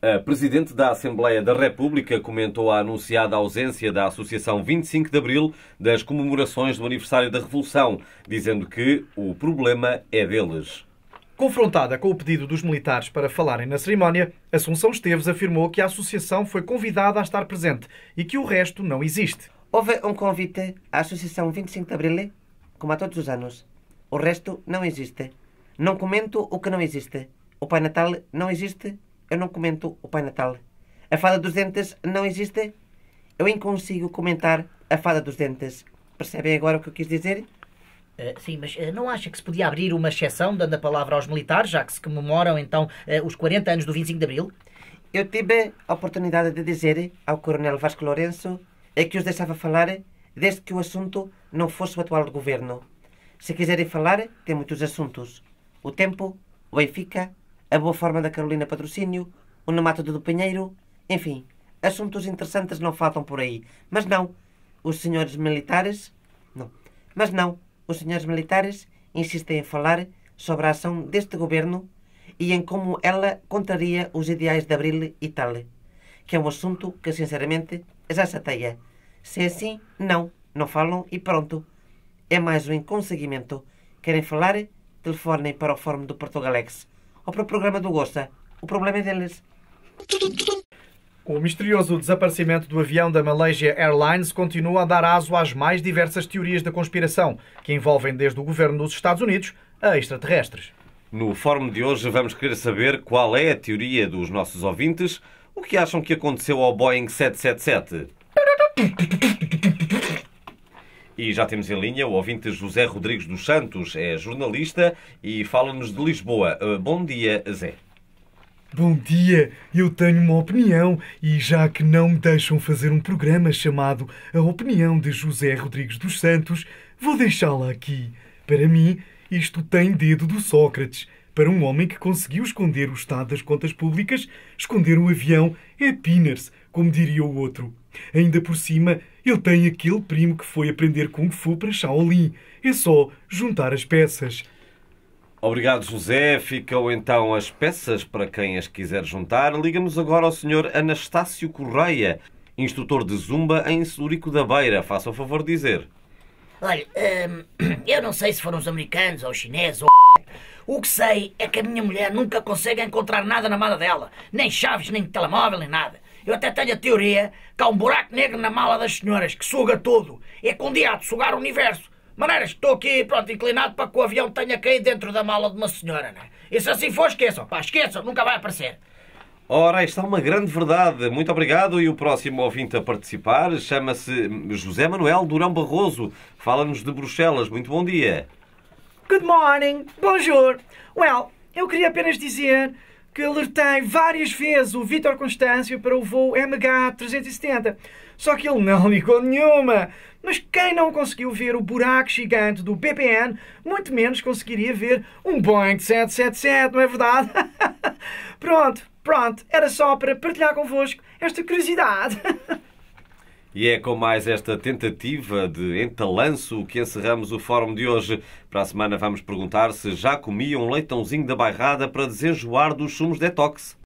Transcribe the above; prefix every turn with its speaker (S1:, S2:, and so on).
S1: A Presidente da Assembleia da República comentou a anunciada ausência da Associação 25 de Abril das comemorações do aniversário da Revolução, dizendo que o problema é deles.
S2: Confrontada com o pedido dos militares para falarem na cerimónia, Assunção Esteves afirmou que a associação foi convidada a estar presente
S3: e que o resto não existe. Houve um convite à Associação 25 de Abril, como a todos os anos. O resto não existe. Não comento o que não existe. O Pai Natal não existe. Eu não comento o Pai Natal. A fada dos dentes não existe. Eu nem consigo comentar a fada dos dentes. Percebem agora o que eu quis dizer? Uh, sim, mas uh, não acha que se podia abrir uma exceção dando a palavra aos militares, já que se comemoram então uh, os 40 anos do 25 de Abril? Eu tive a oportunidade de dizer ao Coronel Vasco Lourenço é que os deixava falar desde que o assunto não fosse o atual governo. Se quiserem falar, tem muitos assuntos. O tempo, o Benfica, a boa forma da Carolina Patrocínio, o namato do Pinheiro, enfim, assuntos interessantes não faltam por aí. Mas não, os senhores militares. Não, mas não, os senhores militares insistem em falar sobre a ação deste governo e em como ela contraria os ideais de Abril e tal, que é um assunto que, sinceramente, já chateia. Se é assim, não, não falam e pronto. É mais um inconseguimento. Querem falar? Telefonem para o Fórum do Portugalex o próprio programa do Gosta. O problema é deles. O misterioso desaparecimento do
S2: avião da Malaysia Airlines continua a dar aso às mais diversas teorias da conspiração, que envolvem desde o governo dos Estados Unidos a extraterrestres.
S1: No fórum de hoje vamos querer saber qual é a teoria dos nossos ouvintes, o que acham que aconteceu ao Boeing 777. E já temos em linha o ouvinte José Rodrigues dos Santos, é jornalista e fala-nos de Lisboa. Eh, bom dia, Zé.
S4: Bom dia, eu tenho uma opinião e já que não me deixam fazer um programa chamado A Opinião de José Rodrigues dos Santos, vou deixá-la aqui. Para mim, isto tem dedo do Sócrates. Para um homem que conseguiu esconder o estado das contas públicas, esconder um avião é pinners, como diria o outro. Ainda por cima, ele tem aquele primo que foi aprender Kung Fu para Shaolin. É só juntar as peças.
S1: Obrigado, José. Ficam então as peças para quem as quiser juntar. Liga-nos agora ao Sr. Anastácio Correia, instrutor de Zumba em Surico da Beira. Faça o favor de dizer.
S2: Olha, hum, eu não sei se foram os americanos ou os chineses ou. O que sei é que a minha mulher nunca consegue encontrar nada na mala dela. Nem chaves, nem telemóvel, nem nada. Eu até tenho a teoria que há um buraco negro na mala das senhoras que suga tudo. É condiado sugar o universo. Maneiras estou aqui, pronto, inclinado para que o avião tenha caído dentro da mala de uma senhora, não é? E se assim for, esqueçam, pá, esqueçam, nunca vai aparecer.
S1: Ora, está uma grande verdade. Muito obrigado. E o próximo ouvinte a participar chama-se José Manuel Durão Barroso. Fala-nos de Bruxelas. Muito bom dia.
S2: Good morning. Bonjour. Well, eu queria apenas dizer que alertei várias vezes o Vitor Constâncio para o voo MH370. Só que ele não ligou nenhuma. Mas quem não conseguiu ver o buraco gigante do BPN, muito menos conseguiria ver um Boeing 777, não é verdade? pronto, pronto, era só para partilhar convosco esta curiosidade.
S1: E é com mais esta tentativa de entalanço que encerramos o fórum de hoje. Para a semana vamos perguntar se já comiam um leitãozinho da bairrada para desenjoar dos sumos detox.